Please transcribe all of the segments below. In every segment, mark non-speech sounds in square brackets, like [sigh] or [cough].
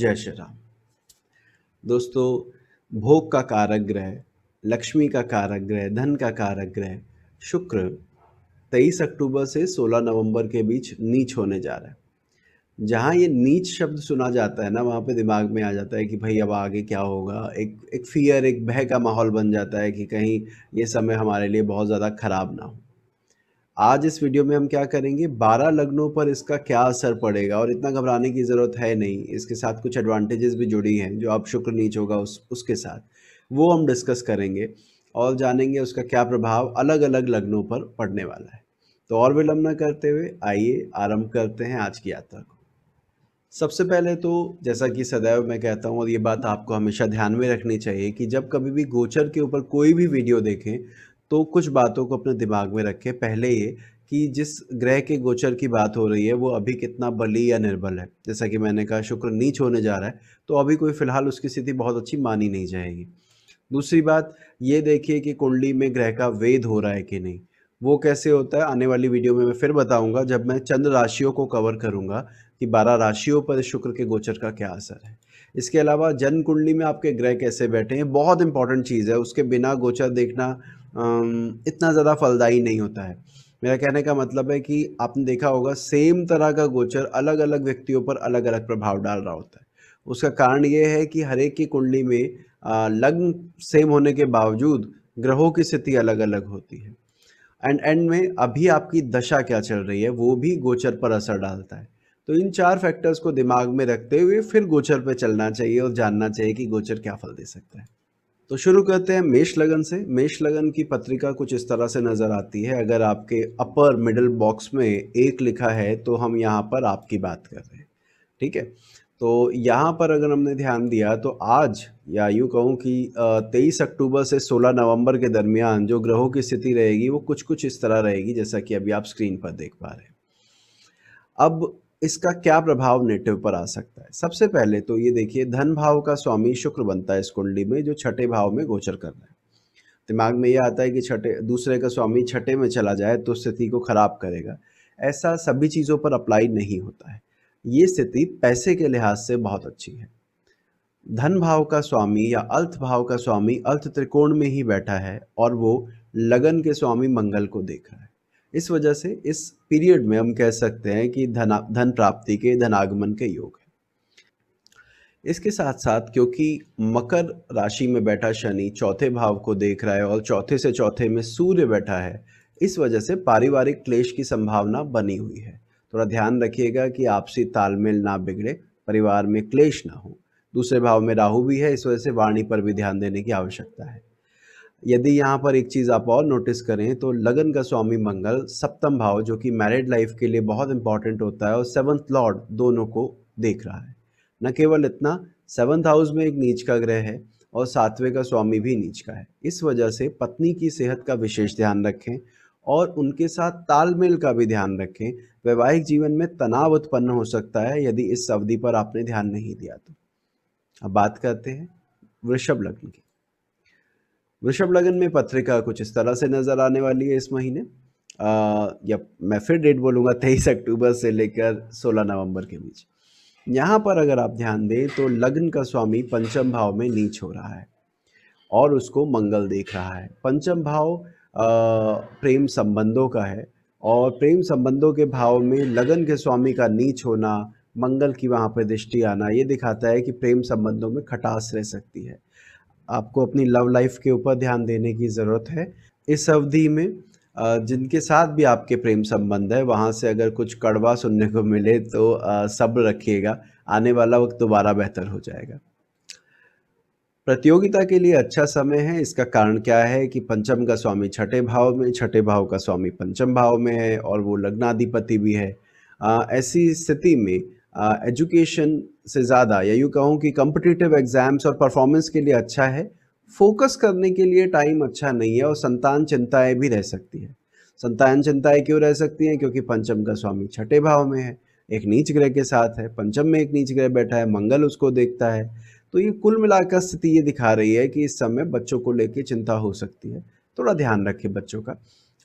जय श्री राम दोस्तों भोग का कारक ग्रह लक्ष्मी का कारक ग्रह धन का कारक ग्रह शुक्र 23 अक्टूबर से 16 नवंबर के बीच नीच होने जा रहा है जहाँ ये नीच शब्द सुना जाता है ना वहाँ पे दिमाग में आ जाता है कि भाई अब आगे क्या होगा एक एक फियर एक भय का माहौल बन जाता है कि कहीं ये समय हमारे लिए बहुत ज़्यादा ख़राब ना हो आज इस वीडियो में हम क्या करेंगे 12 लग्नों पर इसका क्या असर पड़ेगा और इतना घबराने की ज़रूरत है नहीं इसके साथ कुछ एडवांटेजेस भी जुड़ी हैं जो आप शुक्र नीच होगा उस उसके साथ वो हम डिस्कस करेंगे और जानेंगे उसका क्या प्रभाव अलग अलग लग्नों पर पड़ने वाला है तो और विलम्ब न करते हुए आइए आरम्भ करते हैं आज की यात्रा को सबसे पहले तो जैसा कि सदैव मैं कहता हूँ और ये बात आपको हमेशा ध्यान में रखनी चाहिए कि जब कभी भी गोचर के ऊपर कोई भी वीडियो देखें तो कुछ बातों को अपने दिमाग में रखें पहले ये कि जिस ग्रह के गोचर की बात हो रही है वो अभी कितना बली या निर्बल है जैसा कि मैंने कहा शुक्र नीच होने जा रहा है तो अभी कोई फ़िलहाल उसकी स्थिति बहुत अच्छी मानी नहीं जाएगी दूसरी बात ये देखिए कि कुंडली में ग्रह का वेद हो रहा है कि नहीं वो कैसे होता है आने वाली वीडियो में मैं फिर बताऊंगा जब मैं चंद्र राशियों को कवर करूंगा कि बारह राशियों पर शुक्र के गोचर का क्या असर है इसके अलावा जन्म कुंडली में आपके ग्रह कैसे बैठे हैं बहुत इंपॉर्टेंट चीज़ है उसके बिना गोचर देखना इतना ज़्यादा फलदायी नहीं होता है मेरा कहने का मतलब है कि आपने देखा होगा सेम तरह का गोचर अलग अलग व्यक्तियों पर अलग अलग प्रभाव डाल रहा होता है उसका कारण ये है कि हर एक की कुंडली में लग्न सेम होने के बावजूद ग्रहों की स्थिति अलग अलग होती है एंड एंड में अभी आपकी दशा क्या चल रही है वो भी गोचर पर असर डालता है तो इन चार फैक्टर्स को दिमाग में रखते हुए फिर गोचर पर चलना चाहिए और जानना चाहिए कि गोचर क्या फल दे सकता है तो शुरू करते हैं मेष लगन से मेष लगन की पत्रिका कुछ इस तरह से नज़र आती है अगर आपके अपर मिडल बॉक्स में एक लिखा है तो हम यहाँ पर आपकी बात कर रहे हैं ठीक है तो यहाँ पर अगर हमने ध्यान दिया तो आज या यूँ कहूँ कि तेईस अक्टूबर से सोलह नवंबर के दरमियान जो ग्रहों की स्थिति रहेगी वो कुछ कुछ इस तरह रहेगी जैसा कि अभी आप स्क्रीन पर देख पा रहे हैं अब इसका क्या प्रभाव नेटिव पर आ सकता है सबसे पहले तो ये देखिए धन भाव का स्वामी शुक्र बनता है इस कुंडली में जो छठे भाव में गोचर कर रहा है दिमाग में यह आता है कि छठे दूसरे का स्वामी छठे में चला जाए तो स्थिति को खराब करेगा ऐसा सभी चीज़ों पर अप्लाई नहीं होता है ये स्थिति पैसे के लिहाज से बहुत अच्छी है धन भाव का स्वामी या अल्थ भाव का स्वामी अल्थ त्रिकोण में ही बैठा है और वो लगन के स्वामी मंगल को देख रहा है इस वजह से इस पीरियड में हम कह सकते हैं कि धन धन प्राप्ति के धनागमन के योग है इसके साथ साथ क्योंकि मकर राशि में बैठा शनि चौथे भाव को देख रहा है और चौथे से चौथे में सूर्य बैठा है इस वजह से पारिवारिक क्लेश की संभावना बनी हुई है थोड़ा ध्यान रखिएगा कि आपसी तालमेल ना बिगड़े परिवार में क्लेश ना हो दूसरे भाव में राहु भी है इस वजह से वाणी पर भी ध्यान देने की आवश्यकता है यदि यहाँ पर एक चीज़ आप और नोटिस करें तो लगन का स्वामी मंगल सप्तम भाव जो कि मैरिड लाइफ के लिए बहुत इंपॉर्टेंट होता है और सेवन्थ लॉर्ड दोनों को देख रहा है न केवल इतना सेवन्थ हाउस में एक नीच का ग्रह है और सातवें का स्वामी भी नीच का है इस वजह से पत्नी की सेहत का विशेष ध्यान रखें और उनके साथ तालमेल का भी ध्यान रखें वैवाहिक जीवन में तनाव उत्पन्न हो सकता है यदि इस अवधि पर आपने ध्यान नहीं दिया तो अब बात करते हैं वृषभ लग्न की वृषभ लगन में पत्रिका कुछ इस तरह से नज़र आने वाली है इस महीने आ, या मैं फिर डेट बोलूँगा तेईस अक्टूबर से लेकर सोलह नवंबर के बीच यहाँ पर अगर आप ध्यान दें तो लग्न का स्वामी पंचम भाव में नीच हो रहा है और उसको मंगल देख रहा है पंचम भाव आ, प्रेम संबंधों का है और प्रेम संबंधों के भाव में लगन के स्वामी का नीच होना मंगल की वहाँ पर दृष्टि आना ये दिखाता है कि प्रेम संबंधों में खटास रह सकती है आपको अपनी लव लाइफ के ऊपर ध्यान देने की ज़रूरत है इस अवधि में जिनके साथ भी आपके प्रेम संबंध है वहाँ से अगर कुछ कड़वा सुनने को मिले तो सब्र रखिएगा आने वाला वक्त दोबारा बेहतर हो जाएगा प्रतियोगिता के लिए अच्छा समय है इसका कारण क्या है कि पंचम का स्वामी छठे भाव में छठे भाव का स्वामी पंचम भाव में है और वो लग्नाधिपति भी है ऐसी स्थिति में एजुकेशन uh, से ज़्यादा या यूँ कहूँ कि कम्पिटिटिव एग्ज़ाम्स और परफॉर्मेंस के लिए अच्छा है फोकस करने के लिए टाइम अच्छा नहीं है और संतान चिंताएँ भी रह सकती है संतान चिंताएँ क्यों रह सकती हैं क्योंकि पंचम का स्वामी छठे भाव में है एक नीच ग्रह के साथ है पंचम में एक नीच ग्रह बैठा है मंगल उसको देखता है तो ये कुल मिलाकर स्थिति ये दिखा रही है कि इस समय बच्चों को लेकर चिंता हो सकती है थोड़ा ध्यान रखें बच्चों का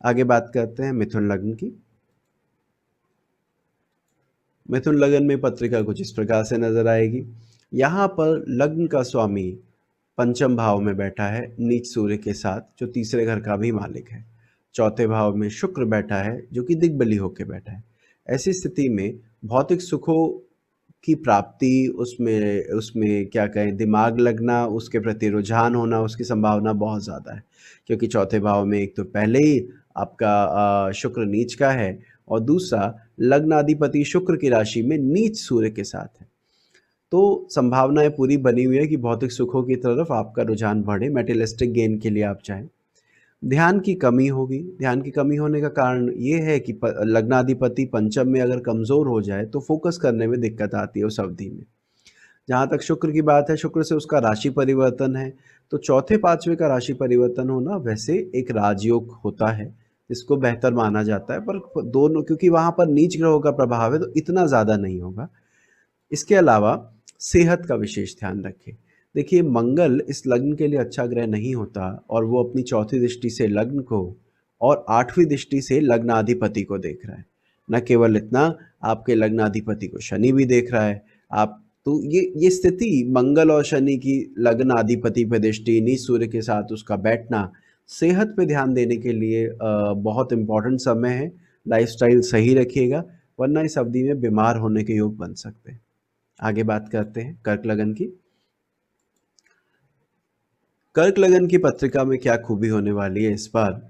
आगे बात करते हैं मिथुन लग्न की मिथुन लगन में पत्रिका कुछ इस प्रकार से नजर आएगी यहाँ पर लग्न का स्वामी पंचम भाव में बैठा है नीच सूर्य के साथ जो तीसरे घर का भी मालिक है चौथे भाव में शुक्र बैठा है जो कि दिग्बली होकर बैठा है ऐसी स्थिति में भौतिक सुखों की प्राप्ति उसमें उसमें क्या कहें दिमाग लगना उसके प्रति रुझान होना उसकी संभावना बहुत ज़्यादा है क्योंकि चौथे भाव में एक तो पहले ही आपका शुक्र नीच का है और दूसरा लग्नाधिपति शुक्र की राशि में नीच सूर्य के साथ है तो संभावनाएं पूरी बनी हुई है कि भौतिक सुखों की तरफ आपका रुझान बढ़े मेटेलिस्टिक गेन के लिए आप चाहें ध्यान की कमी होगी ध्यान की कमी होने का कारण ये है कि लग्नाधिपति पंचम में अगर कमज़ोर हो जाए तो फोकस करने में दिक्कत आती है उस अवधि में जहाँ तक शुक्र की बात है शुक्र से उसका राशि परिवर्तन है तो चौथे पांचवे का राशि परिवर्तन होना वैसे एक राजयोग होता है इसको बेहतर माना जाता है पर दोनों क्योंकि वहाँ पर नीच ग्रहों का प्रभाव है तो इतना ज़्यादा नहीं होगा इसके अलावा सेहत का विशेष ध्यान रखें देखिए मंगल इस लग्न के लिए अच्छा ग्रह नहीं होता और वो अपनी चौथी दृष्टि से लग्न को और आठवीं दृष्टि से लग्नाधिपति को देख रहा है न केवल इतना आपके लग्नाधिपति को शनि भी देख रहा है आप तो ये ये स्थिति मंगल और शनि की लग्नाधिपति पर दृष्टि नीच सूर्य के साथ उसका बैठना सेहत पे ध्यान देने के लिए बहुत इम्पॉर्टेंट समय है लाइफस्टाइल सही रखिएगा वरना इस अवधि में बीमार होने के योग बन सकते हैं आगे बात करते हैं कर्क लगन की कर्क लगन की पत्रिका में क्या खूबी होने वाली है इस बार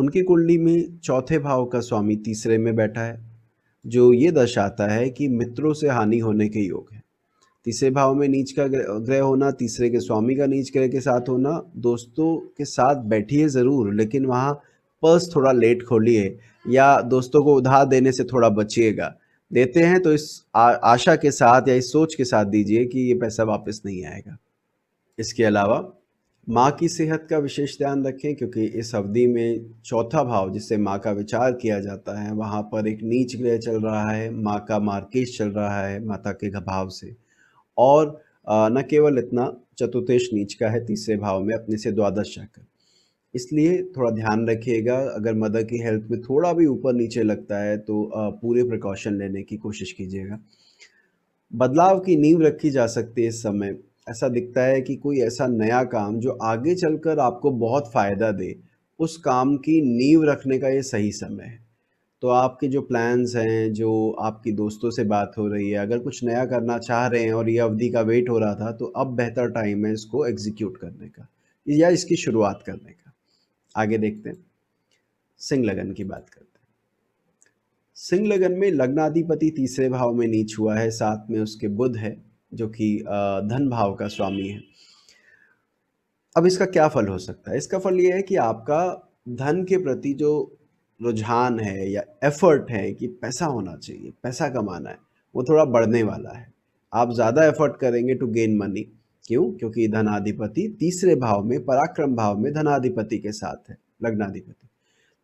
उनकी कुंडली में चौथे भाव का स्वामी तीसरे में बैठा है जो ये दर्शाता है कि मित्रों से हानि होने के योग है तीसरे भाव में नीच का ग्रह होना तीसरे के स्वामी का नीच ग्रह के साथ होना दोस्तों के साथ बैठिए ज़रूर लेकिन वहाँ पर्स थोड़ा लेट खोलिए या दोस्तों को उधार देने से थोड़ा बचिएगा देते हैं तो इस आ, आशा के साथ या इस सोच के साथ दीजिए कि ये पैसा वापस नहीं आएगा इसके अलावा माँ की सेहत का विशेष ध्यान रखें क्योंकि इस अवधि में चौथा भाव जिससे माँ का विचार किया जाता है वहाँ पर एक नीच ग्रह चल रहा है माँ का मार्केश चल रहा है माता के भाव से और न केवल इतना चतुर्थेश नीच का है तीसरे भाव में अपने से द्वादश जाकर इसलिए थोड़ा ध्यान रखिएगा अगर मदर की हेल्थ में थोड़ा भी ऊपर नीचे लगता है तो पूरे प्रिकॉशन लेने की कोशिश कीजिएगा बदलाव की नींव रखी जा सकती है इस समय ऐसा दिखता है कि कोई ऐसा नया काम जो आगे चलकर आपको बहुत फ़ायदा दे उस काम की नींव रखने का ये सही समय है तो आपके जो प्लान्स हैं जो आपकी दोस्तों से बात हो रही है अगर कुछ नया करना चाह रहे हैं और ये अवधि का वेट हो रहा था तो अब बेहतर टाइम है इसको एग्जीक्यूट करने का या इसकी शुरुआत करने का आगे देखते हैं सिंह लगन की बात करते हैं सिंह लगन में लग्नाधिपति तीसरे भाव में नीच हुआ है साथ में उसके बुध है जो कि धन भाव का स्वामी है अब इसका क्या फल हो सकता है इसका फल ये है कि आपका धन के प्रति जो रुझान है या एफर्ट है कि पैसा होना चाहिए पैसा कमाना है वो थोड़ा बढ़ने वाला है आप ज़्यादा एफर्ट करेंगे टू गेन मनी क्यों क्योंकि धनाधिपति तीसरे भाव में पराक्रम भाव में धनाधिपति के साथ है लग्नाधिपति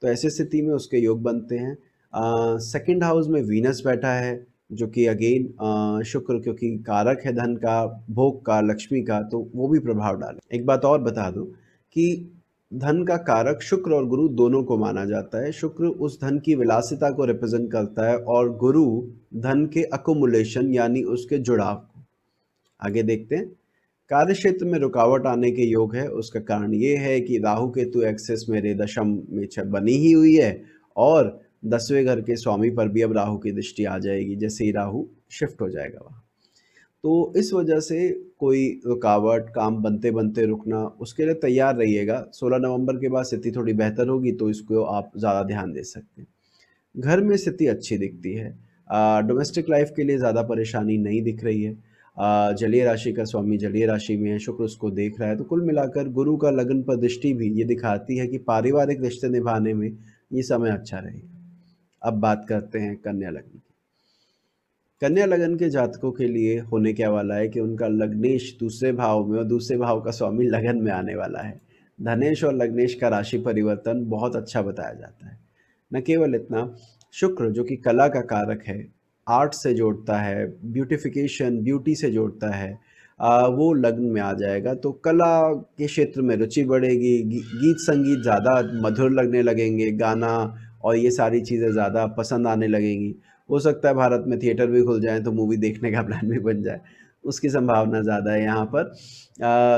तो ऐसे स्थिति में उसके योग बनते हैं सेकेंड हाउस में वीनस बैठा है जो कि अगेन शुक्र क्योंकि कारक है धन का भोग का लक्ष्मी का तो वो भी प्रभाव डाले एक बात और बता दूं कि धन का कारक शुक्र और गुरु दोनों को माना जाता है शुक्र उस धन की विलासिता को रिप्रेजेंट करता है और गुरु धन के अकोमुलेशन यानी उसके जुड़ाव को आगे देखते हैं कार्य क्षेत्र में रुकावट आने के योग है उसका कारण ये है कि राहु केतु एक्सेस मेरे दशम में बनी ही हुई है और दसवें घर के स्वामी पर भी अब राहु की दृष्टि आ जाएगी जैसे ही राहु शिफ्ट हो जाएगा वहाँ तो इस वजह से कोई रुकावट काम बनते बनते रुकना उसके लिए तैयार रहिएगा 16 नवंबर के बाद स्थिति थोड़ी बेहतर होगी तो इसको आप ज़्यादा ध्यान दे सकते हैं घर में स्थिति अच्छी दिखती है डोमेस्टिक लाइफ के लिए ज़्यादा परेशानी नहीं दिख रही है जलीय राशि का स्वामी जलीय राशि में है शुक्र उसको देख रहा है तो कुल मिलाकर गुरु का लगन पर दृष्टि भी ये दिखाती है कि पारिवारिक रिश्ते निभाने में ये समय अच्छा रहेगा अब बात करते हैं कन्या लग्न कन्या लगन के जातकों के लिए होने क्या वाला है कि उनका लग्नेश दूसरे भाव में और दूसरे भाव का स्वामी लगन में आने वाला है धनेश और लग्नेश का राशि परिवर्तन बहुत अच्छा बताया जाता है न केवल इतना शुक्र जो कि कला का कारक है आर्ट से जोड़ता है ब्यूटिफिकेशन ब्यूटी से जोड़ता है आ, वो लग्न में आ जाएगा तो कला के क्षेत्र में रुचि बढ़ेगी गी, गीत संगीत ज़्यादा मधुर लगने लगेंगे गाना और ये सारी चीज़ें ज़्यादा पसंद आने लगेंगी हो सकता है भारत में थिएटर भी खुल जाए तो मूवी देखने का प्लान भी बन जाए उसकी संभावना ज़्यादा है यहाँ पर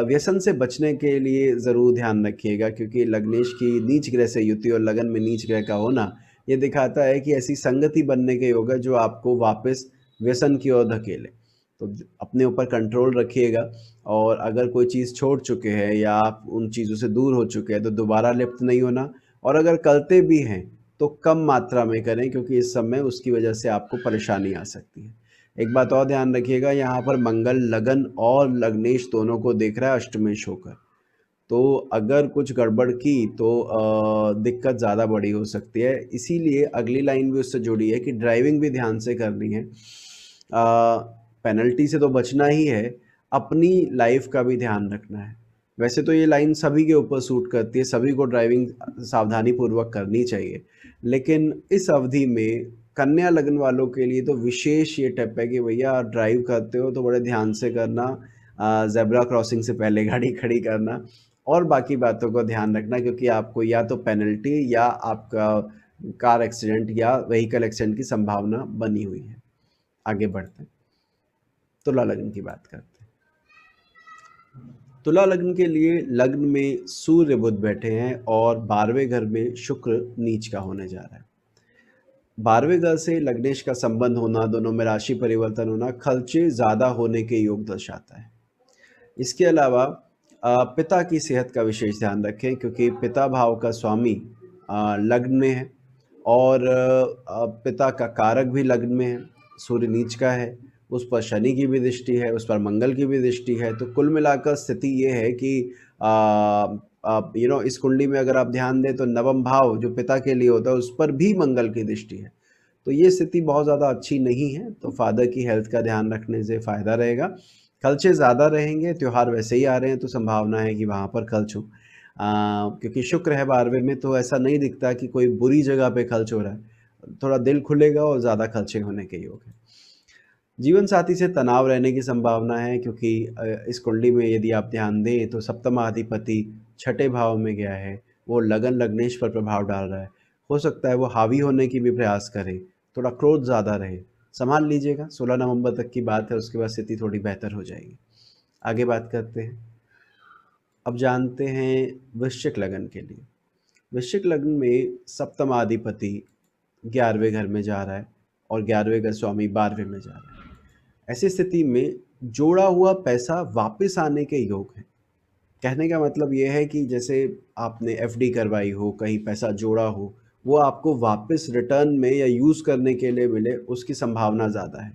व्यसन से बचने के लिए ज़रूर ध्यान रखिएगा क्योंकि लग्नेश की नीच ग्रह से युति और लगन में नीच ग्रह का होना ये दिखाता है कि ऐसी संगति बनने के योग है जो आपको वापस व्यसन की ओर धकेले तो अपने ऊपर कंट्रोल रखिएगा और अगर कोई चीज़ छोड़ चुके हैं या आप उन चीज़ों से दूर हो चुके हैं तो दोबारा लिप्त नहीं होना और अगर करते भी हैं तो कम मात्रा में करें क्योंकि इस समय उसकी वजह से आपको परेशानी आ सकती है एक बात और ध्यान रखिएगा यहाँ पर मंगल लगन और लग्नेश दोनों को देख रहा है अष्टमेश होकर तो अगर कुछ गड़बड़ की तो दिक्कत ज़्यादा बड़ी हो सकती है इसीलिए अगली लाइन भी उससे जुड़ी है कि ड्राइविंग भी ध्यान से करनी है पेनल्टी से तो बचना ही है अपनी लाइफ का भी ध्यान रखना है वैसे तो ये लाइन सभी के ऊपर सूट करती है सभी को ड्राइविंग सावधानी पूर्वक करनी चाहिए लेकिन इस अवधि में कन्या लगन वालों के लिए तो विशेष ये टिप है कि भैया आप ड्राइव करते हो तो बड़े ध्यान से करना जेबरा क्रॉसिंग से पहले गाड़ी [laughs] खड़ी करना और बाकी बातों का ध्यान रखना क्योंकि आपको या तो पेनल्टी या आपका कार एक्सीडेंट या व्हीकल एक्सीडेंट की संभावना बनी हुई है आगे बढ़ते हैं तुला लगन की बात करते हैं तुला लग्न के लिए लग्न में सूर्य बुद्ध बैठे हैं और बारहवें घर में शुक्र नीच का होने जा रहा है बारहवें घर से लग्नेश का संबंध होना दोनों में राशि परिवर्तन होना खर्चे ज़्यादा होने के योग दर्शाता है इसके अलावा पिता की सेहत का विशेष ध्यान रखें क्योंकि पिता भाव का स्वामी लग्न में है और पिता का कारक भी लग्न में है सूर्य नीच का है उस पर शनि की भी दृष्टि है उस पर मंगल की भी दृष्टि है तो कुल मिलाकर स्थिति ये है कि यू नो इस कुंडली में अगर आप ध्यान दें तो नवम भाव जो पिता के लिए होता है उस पर भी मंगल की दृष्टि है तो ये स्थिति बहुत ज़्यादा अच्छी नहीं है तो फादर की हेल्थ का ध्यान रखने से फ़ायदा रहेगा खर्चे ज़्यादा रहेंगे त्यौहार वैसे ही आ रहे हैं तो संभावना है कि वहाँ पर खर्च हो क्योंकि शुक्र है बारहवें में तो ऐसा नहीं दिखता कि कोई बुरी जगह पे खर्च हो रहा है थोड़ा दिल खुलेगा और ज़्यादा खर्चे होने के योग है जीवन साथी से तनाव रहने की संभावना है क्योंकि इस कुंडली में यदि आप ध्यान दें तो सप्तम अधिपति छठे भाव में गया है वो लगन लग्नेश पर प्रभाव डाल रहा है हो सकता है वो हावी होने की भी प्रयास करे थोड़ा क्रोध ज़्यादा रहे संभाल लीजिएगा सोलह नवंबर तक की बात है उसके बाद स्थिति थोड़ी बेहतर हो जाएगी आगे बात करते हैं अब जानते हैं वृश्चिक लगन के लिए वृश्चिक लगन में सप्तमाधिपति ग्यारहवें घर में जा रहा है और ग्यारहवें घर स्वामी बारहवें में जा रहा है ऐसी स्थिति में जोड़ा हुआ पैसा वापस आने के योग है कहने का मतलब ये है कि जैसे आपने एफ करवाई हो कहीं पैसा जोड़ा हो वो आपको वापस रिटर्न में या यूज़ करने के लिए मिले उसकी संभावना ज़्यादा है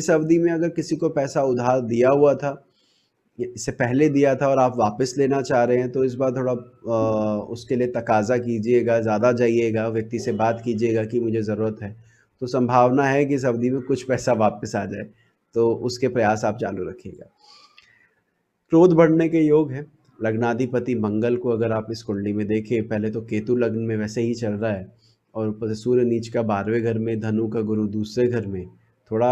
इस अवधि में अगर किसी को पैसा उधार दिया हुआ था इससे पहले दिया था और आप वापस लेना चाह रहे हैं तो इस बार थोड़ा आ, उसके लिए तकाजा कीजिएगा ज़्यादा जाइएगा व्यक्ति से बात कीजिएगा कि मुझे ज़रूरत है तो संभावना है कि इस अवधि में कुछ पैसा वापस आ जाए तो उसके प्रयास आप चालू रखिएगा क्रोध बढ़ने के योग है लग्नाधिपति मंगल को अगर आप इस कुंडली में देखें पहले तो केतु लग्न में वैसे ही चल रहा है और ऊपर से सूर्य नीच का बारहवें घर में धनु का गुरु दूसरे घर में थोड़ा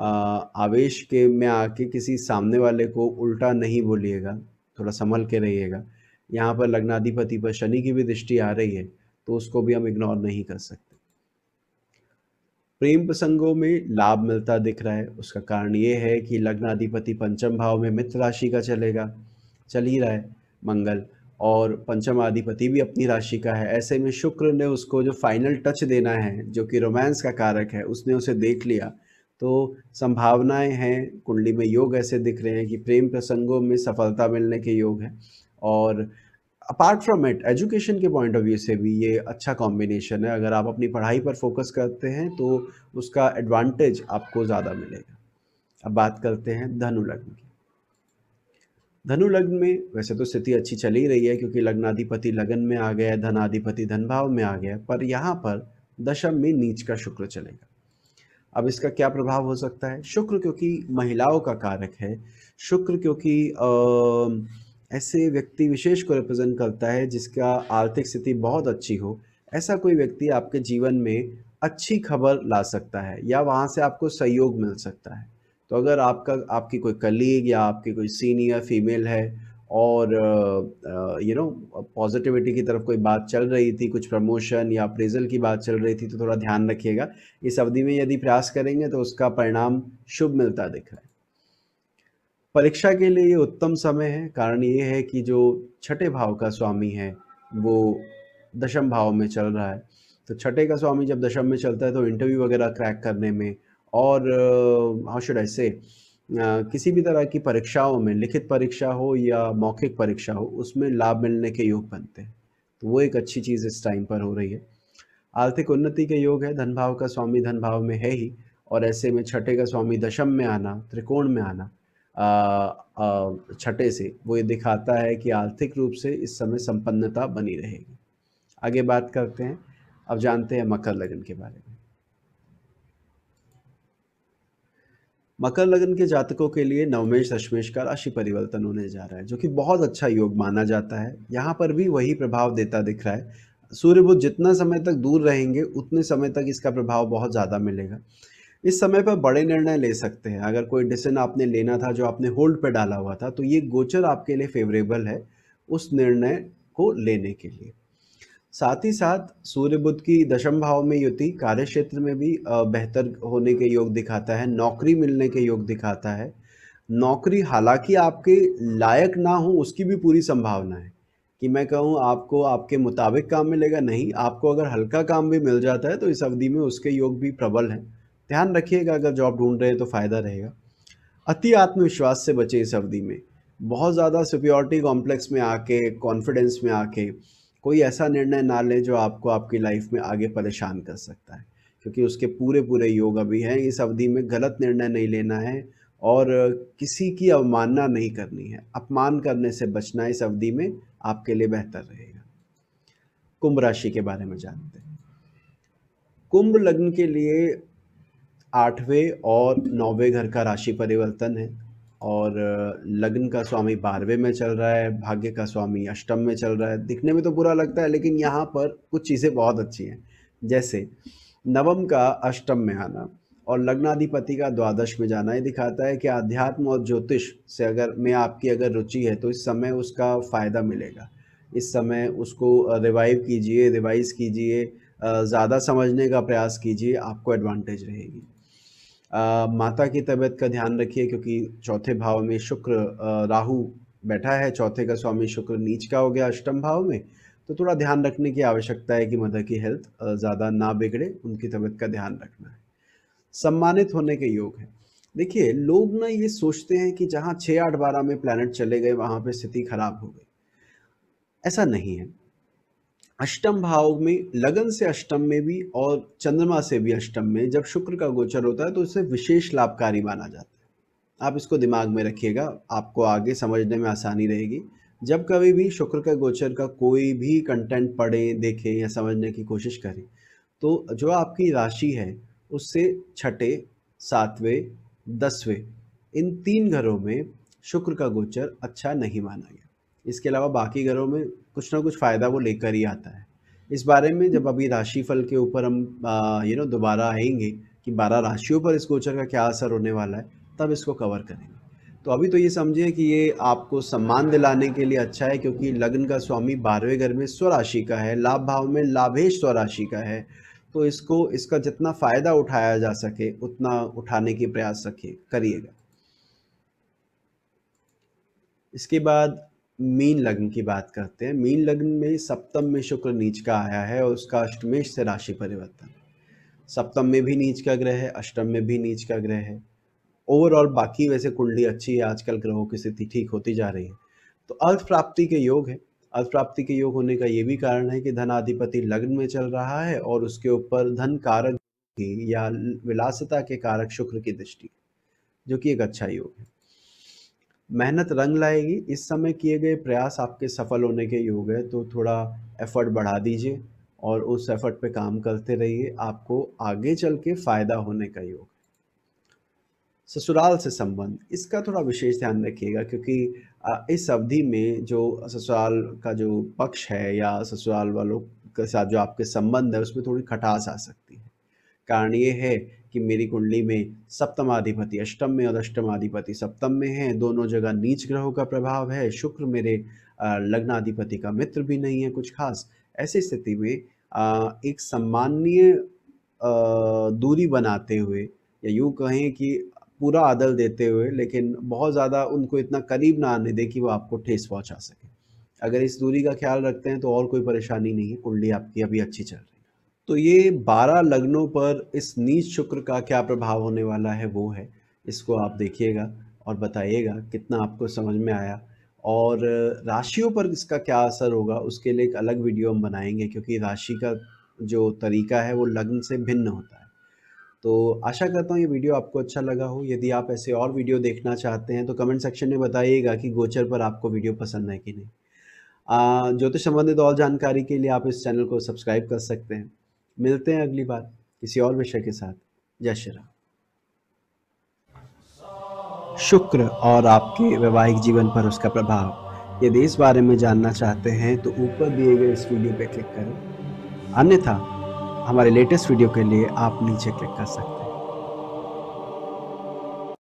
आ, आवेश के में आके किसी सामने वाले को उल्टा नहीं बोलिएगा थोड़ा संभल के रहिएगा यहाँ पर लग्नाधिपति पर शनि की भी दृष्टि आ रही है तो उसको भी हम इग्नोर नहीं कर सकते प्रेम प्रसंगों में लाभ मिलता दिख रहा है उसका कारण ये है कि लग्नाधिपति पंचम भाव में मित्र राशि का चलेगा चल ही रहा है मंगल और पंचम अधिपति भी अपनी राशि का है ऐसे में शुक्र ने उसको जो फाइनल टच देना है जो कि रोमांस का कारक है उसने उसे देख लिया तो संभावनाएं हैं कुंडली में योग ऐसे दिख रहे हैं कि प्रेम प्रसंगों में सफलता मिलने के योग हैं और अपार्ट फ्रॉम इट एजुकेशन के पॉइंट ऑफ व्यू से भी ये अच्छा कॉम्बिनेशन है अगर आप अपनी पढ़ाई पर फोकस करते हैं तो उसका एडवांटेज आपको ज़्यादा मिलेगा अब बात करते हैं धनु लग्न की धनु लग्न में वैसे तो स्थिति अच्छी चली रही है क्योंकि लग्नाधिपति लगन में आ गया है धनाधिपति धनभाव में आ गया पर यहाँ पर दशम में नीच का शुक्र चलेगा अब इसका क्या प्रभाव हो सकता है शुक्र क्योंकि महिलाओं का कारक है शुक्र क्योंकि आ, ऐसे व्यक्ति विशेष को रिप्रेजेंट करता है जिसका आर्थिक स्थिति बहुत अच्छी हो ऐसा कोई व्यक्ति आपके जीवन में अच्छी खबर ला सकता है या वहाँ से आपको सहयोग मिल सकता है तो अगर आपका आपकी कोई कलीग या आपकी कोई सीनियर फीमेल है और यू नो पॉजिटिविटी की तरफ कोई बात चल रही थी कुछ प्रमोशन या अप्रेजल की बात चल रही थी तो थोड़ा ध्यान रखिएगा इस अवधि में यदि प्रयास करेंगे तो उसका परिणाम शुभ मिलता दिख रहा है परीक्षा के लिए ये उत्तम समय है कारण ये है कि जो छठे भाव का स्वामी है वो दशम भाव में चल रहा है तो छठे का स्वामी जब दशम में चलता है तो इंटरव्यू वगैरह क्रैक करने में और हाउ शुड आई से किसी भी तरह की परीक्षाओं में लिखित परीक्षा हो या मौखिक परीक्षा हो उसमें लाभ मिलने के योग बनते हैं तो वो एक अच्छी चीज़ इस टाइम पर हो रही है आर्थिक उन्नति के योग है धन भाव का स्वामी धन भाव में है ही और ऐसे में छठे का स्वामी दशम में आना त्रिकोण में आना छठे से वो ये दिखाता है कि आर्थिक रूप से इस समय संपन्नता बनी रहेगी आगे बात करते हैं अब जानते हैं मकर लगन के बारे में मकर लग्न के जातकों के लिए नवमेश दशमेश का राशि परिवर्तन होने जा रहा है जो कि बहुत अच्छा योग माना जाता है यहाँ पर भी वही प्रभाव देता दिख रहा है सूर्य बुद्ध जितना समय तक दूर रहेंगे उतने समय तक इसका प्रभाव बहुत ज़्यादा मिलेगा इस समय पर बड़े निर्णय ले सकते हैं अगर कोई डिसीजन आपने लेना था जो आपने होल्ड पर डाला हुआ था तो ये गोचर आपके लिए फेवरेबल है उस निर्णय को लेने के लिए साथ ही साथ सूर्य बुद्ध की दशम भाव में युति कार्य क्षेत्र में भी बेहतर होने के योग दिखाता है नौकरी मिलने के योग दिखाता है नौकरी हालांकि आपके लायक ना हो उसकी भी पूरी संभावना है कि मैं कहूँ आपको आपके मुताबिक काम मिलेगा नहीं आपको अगर हल्का काम भी मिल जाता है तो इस अवधि में उसके योग भी प्रबल हैं ध्यान रखिएगा अगर जॉब ढूंढ रहे हैं तो फ़ायदा रहेगा अति आत्मविश्वास से बचें इस अवधि में बहुत ज़्यादा सिक्योरिटी कॉम्प्लेक्स में आके कॉन्फिडेंस में आके कोई ऐसा निर्णय ना लें जो आपको आपकी लाइफ में आगे परेशान कर सकता है क्योंकि उसके पूरे पूरे योग अभी हैं इस अवधि में गलत निर्णय नहीं लेना है और किसी की अवमानना नहीं करनी है अपमान करने से बचना इस अवधि में आपके लिए बेहतर रहेगा कुंभ राशि के बारे में जानते हैं कुंभ लग्न के लिए आठवें और नौवें घर का राशि परिवर्तन है और लग्न का स्वामी बारहवें में चल रहा है भाग्य का स्वामी अष्टम में चल रहा है दिखने में तो बुरा लगता है लेकिन यहाँ पर कुछ चीज़ें बहुत अच्छी हैं जैसे नवम का अष्टम में आना और लग्नाधिपति का द्वादश में जाना ये दिखाता है कि आध्यात्म और ज्योतिष से अगर में आपकी अगर रुचि है तो इस समय उसका फ़ायदा मिलेगा इस समय उसको रिवाइव कीजिए रिवाइज कीजिए ज़्यादा समझने का प्रयास कीजिए आपको एडवांटेज रहेगी आ, माता की तबीयत का ध्यान रखिए क्योंकि चौथे भाव में शुक्र राहु बैठा है चौथे का स्वामी शुक्र नीच का हो गया अष्टम भाव में तो थोड़ा ध्यान रखने की आवश्यकता है कि मदर की हेल्थ ज़्यादा ना बिगड़े उनकी तबीयत का ध्यान रखना है सम्मानित होने के योग हैं देखिए लोग ना ये सोचते हैं कि जहाँ छः आठ बारह में प्लानट चले गए वहाँ पर स्थिति खराब हो गई ऐसा नहीं है अष्टम भाव में लगन से अष्टम में भी और चंद्रमा से भी अष्टम में जब शुक्र का गोचर होता है तो इसे विशेष लाभकारी माना जाता है आप इसको दिमाग में रखिएगा आपको आगे समझने में आसानी रहेगी जब कभी भी शुक्र का गोचर का कोई भी कंटेंट पढ़ें देखें या समझने की कोशिश करें तो जो आपकी राशि है उससे छठे सातवें दसवें इन तीन घरों में शुक्र का गोचर अच्छा नहीं माना गया इसके अलावा बाकी घरों में कुछ ना कुछ फ़ायदा वो लेकर ही आता है इस बारे में जब अभी राशिफल के ऊपर हम यू नो दोबारा आएंगे कि बारह राशियों पर इस गोचर का क्या असर होने वाला है तब इसको कवर करेंगे तो अभी तो ये समझिए कि ये आपको सम्मान दिलाने के लिए अच्छा है क्योंकि लग्न का स्वामी बारहवें घर में स्वराशि का है लाभ भाव में लाभेश स्वराशि का है तो इसको इसका जितना फ़ायदा उठाया जा सके उतना उठाने की प्रयास रखिए करिएगा इसके बाद मीन लग्न की बात करते हैं मीन लग्न में सप्तम में शुक्र नीच का आया है और उसका अष्टमेश से राशि परिवर्तन सप्तम में भी नीच का ग्रह है अष्टम में भी नीच का ग्रह है ओवरऑल बाकी वैसे कुंडली अच्छी है आजकल ग्रहों की स्थिति ठीक होती जा रही है तो अर्थ प्राप्ति के योग है अर्थ प्राप्ति के योग होने का ये भी कारण है कि धनाधिपति लग्न में चल रहा है और उसके ऊपर धन कारक की या विलासता के कारक शुक्र की दृष्टि जो कि एक अच्छा योग है मेहनत रंग लाएगी इस समय किए गए प्रयास आपके सफल होने के योग है तो थोड़ा एफर्ट बढ़ा दीजिए और उस एफर्ट पे काम करते रहिए आपको आगे चल के फ़ायदा होने का योग ससुराल से संबंध इसका थोड़ा विशेष ध्यान रखिएगा क्योंकि इस अवधि में जो ससुराल का जो पक्ष है या ससुराल वालों के साथ जो आपके संबंध है उसमें थोड़ी खटास आ सकती है कारण ये है कि मेरी कुंडली में सप्तमाधिपति अष्टम में और अष्टमाधिपति सप्तम में है दोनों जगह नीच ग्रहों का प्रभाव है शुक्र मेरे लग्नाधिपति का मित्र भी नहीं है कुछ खास ऐसी स्थिति में एक सम्मानीय दूरी बनाते हुए या यूँ कहें कि पूरा आदल देते हुए लेकिन बहुत ज़्यादा उनको इतना करीब ना आने दे कि वो आपको ठेस पहुँचा सके अगर इस दूरी का ख्याल रखते हैं तो और कोई परेशानी नहीं है कुंडली आपकी अभी अच्छी चल रही है तो ये बारह लग्नों पर इस नीच शुक्र का क्या प्रभाव होने वाला है वो है इसको आप देखिएगा और बताइएगा कितना आपको समझ में आया और राशियों पर इसका क्या असर होगा उसके लिए एक अलग वीडियो हम बनाएंगे क्योंकि राशि का जो तरीका है वो लग्न से भिन्न होता है तो आशा करता हूँ ये वीडियो आपको अच्छा लगा हो यदि आप ऐसे और वीडियो देखना चाहते हैं तो कमेंट सेक्शन में बताइएगा कि गोचर पर आपको वीडियो पसंद है कि नहीं ज्योतिष संबंधित और जानकारी के लिए आप इस चैनल को सब्सक्राइब कर सकते हैं मिलते हैं अगली बार किसी और विषय के साथ जय श्री राम शुक्र और आपके वैवाहिक जीवन पर उसका प्रभाव यदि इस बारे में जानना चाहते हैं तो ऊपर दिए गए इस वीडियो पर क्लिक करें अन्यथा हमारे लेटेस्ट वीडियो के लिए आप नीचे क्लिक कर सकते हैं